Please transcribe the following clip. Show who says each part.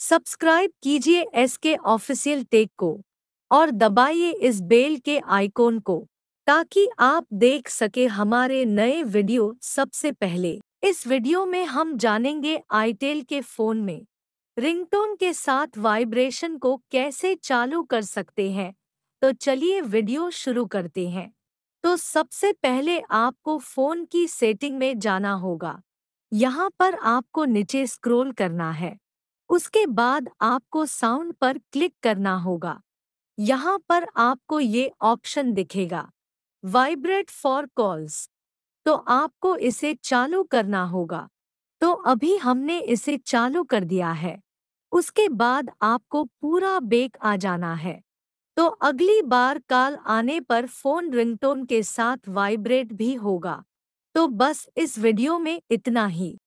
Speaker 1: subscribe कीजिए S के official take को और दबाइए इस बेल के आइकॉन को ताकि आप देख सके हमारे नए वीडियो सबसे पहले इस वीडियो में हम जानेंगे आईटेल के फोन में रिंगटोन के साथ वाइब्रेशन को कैसे चालू कर सकते हैं तो चलिए वीडियो शुरू करते हैं तो सबसे पहले आपको फोन की सेटिंग में जाना होगा यहाँ पर आपको नीचे स्क्रॉल करना है उसके बाद आपको साउंड पर क्लिक करना होगा यहाँ पर आपको ये ऑप्शन दिखेगा वाइब्रेट फॉर कॉल्स तो आपको इसे चालू करना होगा तो अभी हमने इसे चालू कर दिया है उसके बाद आपको पूरा बेक आ जाना है तो अगली बार कॉल आने पर फोन रिंगटोन के साथ वाइब्रेट भी होगा तो बस इस वीडियो में इतना ही